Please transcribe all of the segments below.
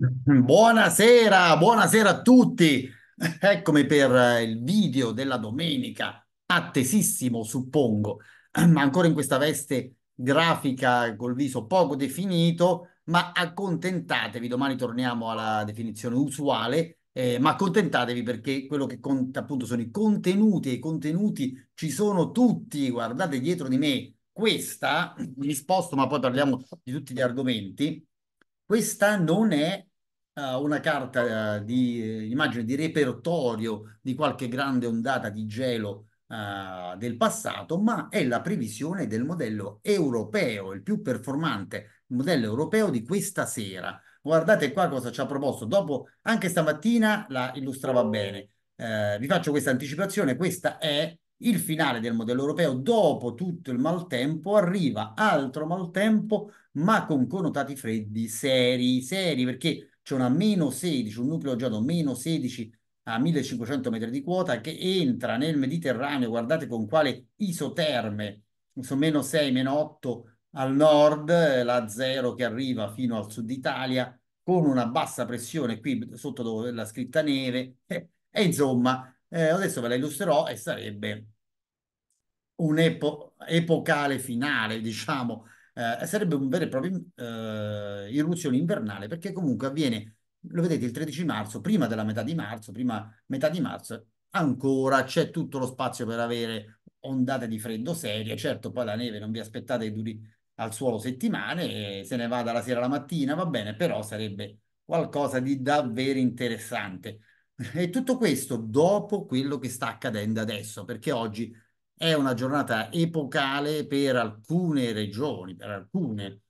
Buonasera, buonasera a tutti. Eccomi per eh, il video della domenica, attesissimo suppongo, ma ancora in questa veste grafica col viso poco definito, ma accontentatevi, domani torniamo alla definizione usuale, eh, ma accontentatevi perché quello che conta appunto sono i contenuti e i contenuti ci sono tutti, guardate dietro di me questa, mi sposto ma poi parliamo di tutti gli argomenti, questa non è eh, una carta eh, di eh, immagine di repertorio di qualche grande ondata di gelo Uh, del passato, ma è la previsione del modello europeo, il più performante modello europeo di questa sera. Guardate qua cosa ci ha proposto. Dopo, anche stamattina la illustrava bene. Uh, vi faccio questa anticipazione. Questa è il finale del modello europeo. Dopo tutto il maltempo arriva altro maltempo, ma con connotati freddi seri, seri perché c'è una meno 16, un nucleo geodo meno 16 a 1500 metri di quota che entra nel Mediterraneo, guardate con quale isoterme, sono meno 6, meno 8 al nord, la 0 che arriva fino al sud Italia, con una bassa pressione qui sotto dove la scritta neve, e, eh, e insomma, eh, adesso ve la illustrerò e sarebbe un epo finale, diciamo, eh, sarebbe un vero e proprio eh, irruzione invernale perché comunque avviene, lo vedete il 13 marzo, prima della metà di marzo, prima metà di marzo, ancora c'è tutto lo spazio per avere ondate di freddo serie, certo poi la neve non vi aspettate che duri al suolo settimane, se ne va dalla sera alla mattina, va bene, però sarebbe qualcosa di davvero interessante. E tutto questo dopo quello che sta accadendo adesso, perché oggi è una giornata epocale per alcune regioni, per alcune,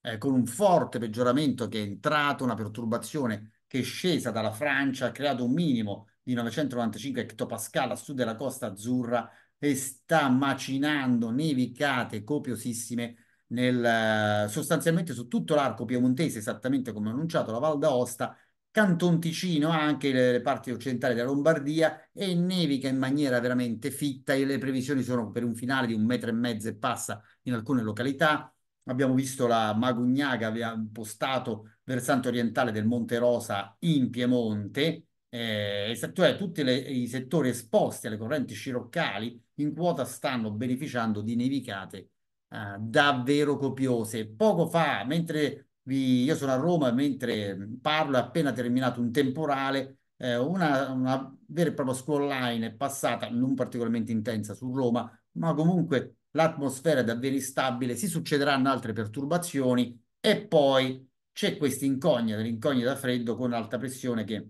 eh, con un forte peggioramento che è entrato, una perturbazione che è scesa dalla Francia, ha creato un minimo di 995 hectopascal a sud della costa azzurra e sta macinando nevicate copiosissime nel, eh, sostanzialmente su tutto l'arco piemontese, esattamente come annunciato la Val d'Aosta Canton Ticino anche le, le parti occidentali della Lombardia e nevica in maniera veramente fitta e le previsioni sono per un finale di un metro e mezzo e passa in alcune località. Abbiamo visto la Magugnaga aveva impostato versante orientale del Monte Rosa in Piemonte, eh, cioè tutti le, i settori esposti alle correnti sciroccali in quota stanno beneficiando di nevicate eh, davvero copiose. Poco fa, mentre vi, io sono a Roma mentre parlo, è appena terminato un temporale, eh, una, una, vera e propria scuola online è passata, non particolarmente intensa su Roma, ma comunque l'atmosfera è davvero instabile, si succederanno altre perturbazioni e poi c'è questa incognita, l'incognita freddo con alta pressione che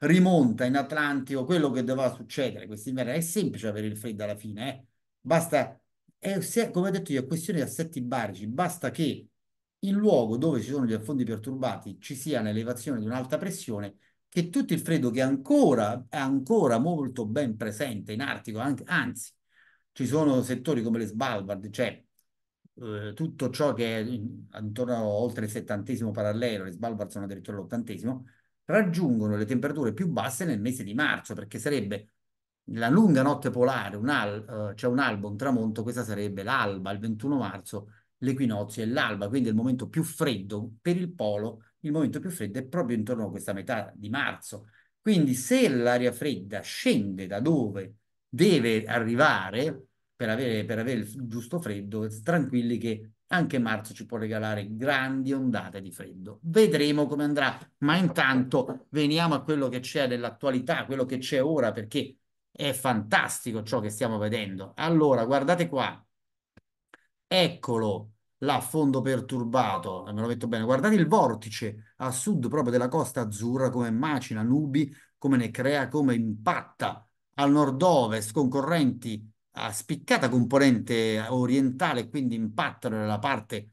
rimonta in Atlantico, quello che doveva succedere quest'inverno è semplice avere il freddo alla fine, eh. basta, è, come ho detto io, è questione di assetti barici, basta che il luogo dove ci sono gli affondi perturbati ci sia un'elevazione di un'alta pressione, che tutto il freddo che ancora è ancora molto ben presente in Artico, anche, anzi, ci sono settori come le Svalbard, cioè eh, tutto ciò che è intorno oltre il settantesimo parallelo, le Svalbard sono addirittura l'ottantesimo, raggiungono le temperature più basse nel mese di marzo, perché sarebbe la lunga notte polare, un al, eh, c'è cioè un albo, un tramonto, questa sarebbe l'alba, il 21 marzo, l'equinozio e l'alba, quindi il momento più freddo per il polo, il momento più freddo è proprio intorno a questa metà di marzo. Quindi se l'aria fredda scende da dove deve arrivare per avere, per avere il giusto freddo, tranquilli che anche marzo ci può regalare grandi ondate di freddo. Vedremo come andrà, ma intanto veniamo a quello che c'è dell'attualità, quello che c'è ora, perché è fantastico ciò che stiamo vedendo. Allora, guardate qua, Eccolo là, fondo perturbato, eh, me lo metto bene. Guardate il vortice a sud proprio della costa azzurra, come macina, nubi, come ne crea, come impatta. Al nord-ovest, concorrenti a spiccata componente orientale, quindi impattano nella parte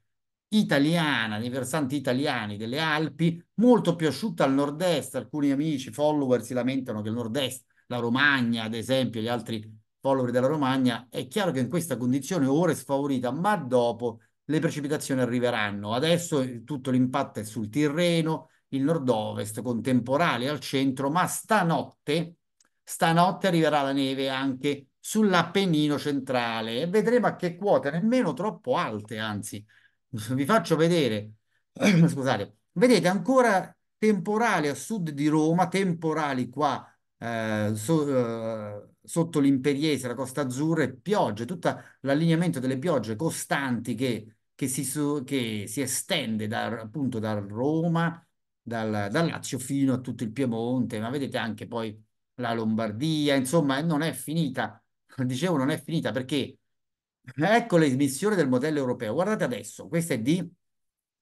italiana, nei versanti italiani delle Alpi, molto più asciutta al nord-est. Alcuni amici, follower si lamentano che il nord-est, la Romagna, ad esempio, gli altri follower della Romagna, è chiaro che in questa condizione ora è sfavorita, ma dopo le precipitazioni arriveranno. Adesso eh, tutto l'impatto è sul Tirreno, il nord-ovest, con temporali al centro, ma stanotte, stanotte arriverà la neve anche sull'Appennino centrale e vedremo a che quote, nemmeno troppo alte, anzi, vi faccio vedere, scusate, vedete ancora temporali a sud di Roma, temporali qua eh, eh, sotto l'Imperiese, la Costa Azzurra e piogge, tutto l'allineamento delle piogge costanti che, che, si, che si, estende da, appunto da Roma, dal, dal Lazio fino a tutto il Piemonte, ma vedete anche poi la Lombardia, insomma non è finita, dicevo non è finita perché ecco l'emissione del modello europeo, guardate adesso, questa è di,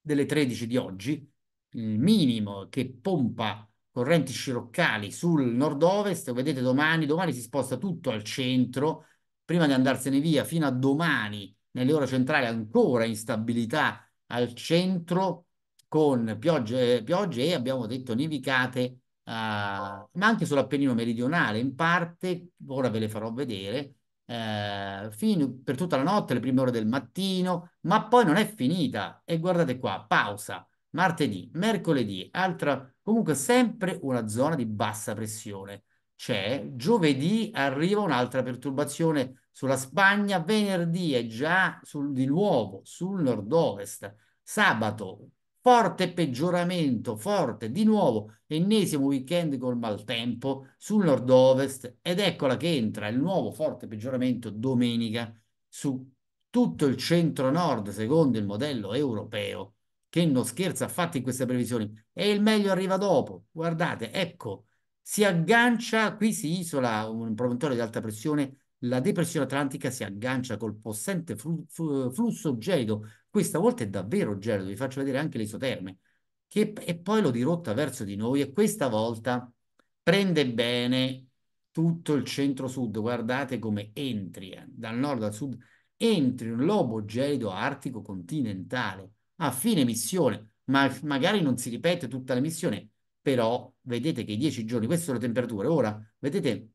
delle 13 di oggi, il minimo che pompa correnti sciroccali sul nord-ovest, vedete domani, domani si sposta tutto al centro, prima di andarsene via fino a domani, nelle ore centrali ancora instabilità al centro con piogge, piogge e abbiamo detto nevicate, uh, ma anche sull'Appennino meridionale in parte, ora ve le farò vedere, eh, fino, per tutta la notte, le prime ore del mattino, ma poi non è finita. E guardate qua, pausa, martedì, mercoledì, altra Comunque sempre una zona di bassa pressione c'è. Giovedì arriva un'altra perturbazione sulla Spagna, venerdì è già sul, di nuovo sul nord-ovest. Sabato forte peggioramento, forte di nuovo, ennesimo weekend col maltempo sul nord-ovest ed eccola che entra il nuovo forte peggioramento domenica su tutto il centro-nord secondo il modello europeo che non scherza affatto in queste previsioni, e il meglio arriva dopo. Guardate, ecco, si aggancia, qui si isola un promontorio di alta pressione, la depressione atlantica si aggancia col possente flu flu flusso gelido, questa volta è davvero gelido, vi faccio vedere anche le isoterme, che, e poi lo dirotta verso di noi e questa volta prende bene tutto il centro-sud, guardate come entri, eh, dal nord al sud, entri un lobo gelido artico continentale a fine missione, ma magari non si ripete tutta la missione, però vedete che i 10 giorni, queste sono le temperature, ora vedete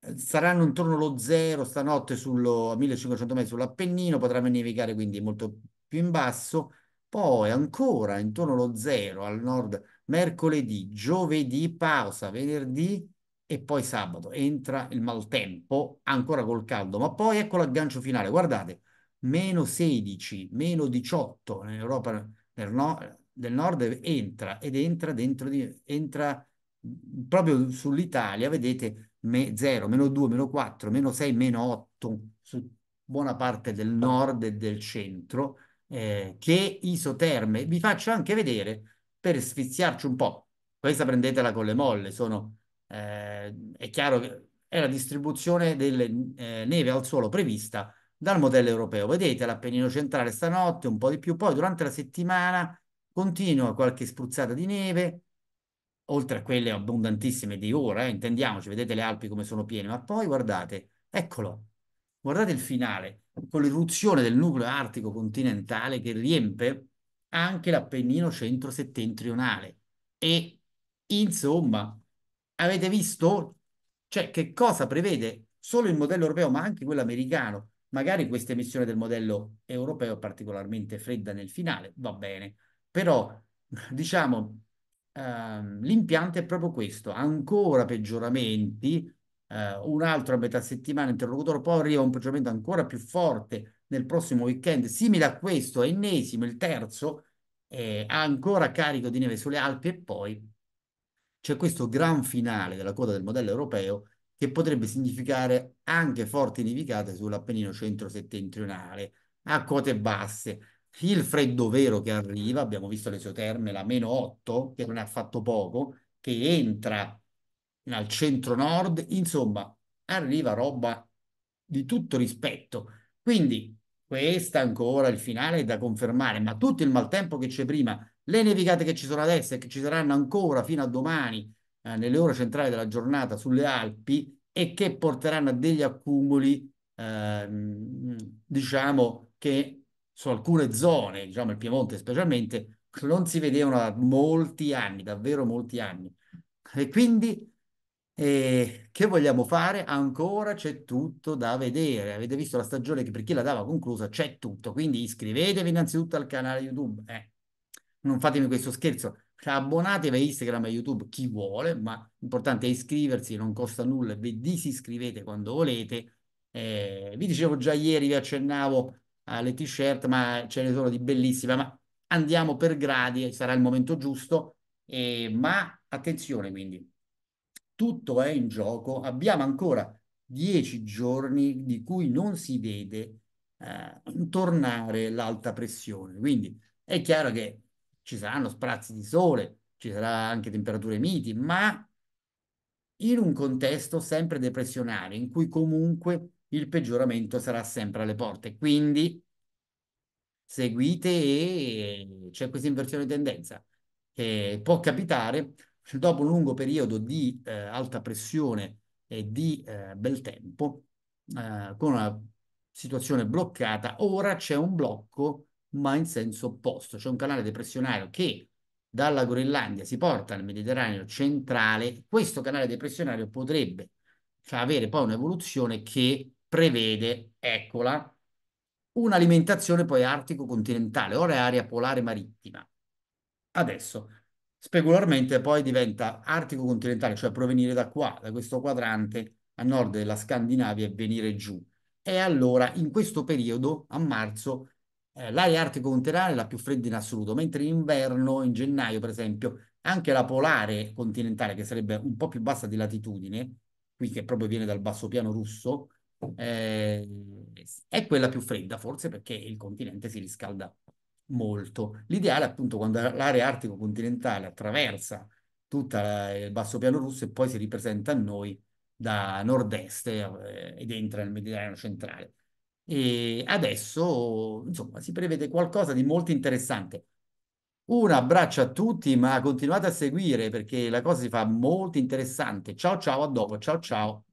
eh, saranno intorno allo zero stanotte sullo 1500 metri sull'Appennino, potranno nevicare quindi molto più in basso, poi ancora intorno allo zero al nord mercoledì, giovedì pausa, venerdì e poi sabato entra il maltempo ancora col caldo, ma poi ecco l'aggancio finale, guardate meno 16, meno 18 nell'Europa del, no, del, nord entra ed entra dentro di, entra proprio sull'Italia, vedete, me, 0, meno 2, meno 4, meno 6, meno 8 su buona parte del nord e del centro, eh, che isoterme. Vi faccio anche vedere per sfiziarci un po'. Questa prendetela con le molle, sono, eh, è chiaro che è la distribuzione delle eh, neve al suolo prevista dal modello europeo. Vedete l'Appennino centrale stanotte, un po' di più, poi durante la settimana continua qualche spruzzata di neve, oltre a quelle abbondantissime di ora, eh, intendiamoci, vedete le Alpi come sono piene, ma poi guardate, eccolo, guardate il finale, con l'irruzione del nucleo artico continentale che riempie anche l'Appennino centro-settentrionale. E insomma, avete visto? Cioè, che cosa prevede solo il modello europeo, ma anche quello americano? Magari questa emissione del modello europeo è particolarmente fredda nel finale, va bene, però diciamo ehm, l'impianto è proprio questo, ancora peggioramenti, eh, un altro a metà settimana interlocutore, poi arriva un peggioramento ancora più forte nel prossimo weekend, simile a questo, ennesimo, il terzo, eh, ancora carico di neve sulle Alpi e poi c'è questo gran finale della coda del modello europeo che potrebbe significare anche forti nevicate sull'Appennino centro-settentrionale, a quote basse. Il freddo vero che arriva, abbiamo visto le l'esoterme, la meno 8, che non è affatto poco, che entra al centro-nord, insomma, arriva roba di tutto rispetto. Quindi questa ancora il finale è da confermare, ma tutto il maltempo che c'è prima, le nevicate che ci sono adesso e che ci saranno ancora fino a domani, eh, nelle ore centrali della giornata sulle Alpi e che porteranno a degli accumuli, eh, diciamo, che su alcune zone, diciamo il Piemonte specialmente, non si vedevano da molti anni, davvero molti anni. E quindi eh, che vogliamo fare? Ancora c'è tutto da vedere. Avete visto la stagione che per chi la dava conclusa c'è tutto, quindi iscrivetevi innanzitutto al canale YouTube. Eh, non fatemi questo scherzo, cioè, abbonatevi a Instagram e YouTube chi vuole, ma l'importante è iscriversi, non costa nulla, vi disiscrivete quando volete. Eh, vi dicevo già ieri, vi accennavo alle t-shirt, ma ce ne sono di bellissime, ma andiamo per gradi, sarà il momento giusto, eh, ma attenzione quindi, tutto è in gioco, abbiamo ancora dieci giorni di cui non si vede eh, tornare l'alta pressione, quindi è chiaro che ci saranno sprazzi di sole, ci saranno anche temperature miti, ma in un contesto sempre depressionario, in cui comunque il peggioramento sarà sempre alle porte. Quindi seguite e c'è questa inversione di tendenza che può capitare dopo un lungo periodo di eh, alta pressione e di eh, bel tempo, eh, con una situazione bloccata, ora c'è un blocco ma in senso opposto. C'è cioè un canale depressionario che dalla Groenlandia si porta al Mediterraneo centrale. Questo canale depressionario potrebbe cioè, avere poi un'evoluzione che prevede, eccola, un'alimentazione poi artico-continentale, ora è area polare marittima. Adesso, specularmente, poi diventa artico-continentale, cioè provenire da qua, da questo quadrante a nord della Scandinavia e venire giù. E allora, in questo periodo, a marzo, eh, l'area artico-continentale è la più fredda in assoluto, mentre in inverno, in gennaio per esempio, anche la polare continentale, che sarebbe un po' più bassa di latitudine, qui che proprio viene dal basso piano russo, eh, è quella più fredda, forse perché il continente si riscalda molto. L'ideale, appunto, quando l'area artico-continentale attraversa tutto il basso piano russo e poi si ripresenta a noi da nord-est eh, ed entra nel Mediterraneo centrale e adesso insomma si prevede qualcosa di molto interessante. Un abbraccio a tutti, ma continuate a seguire perché la cosa si fa molto interessante. Ciao ciao, a dopo, ciao ciao.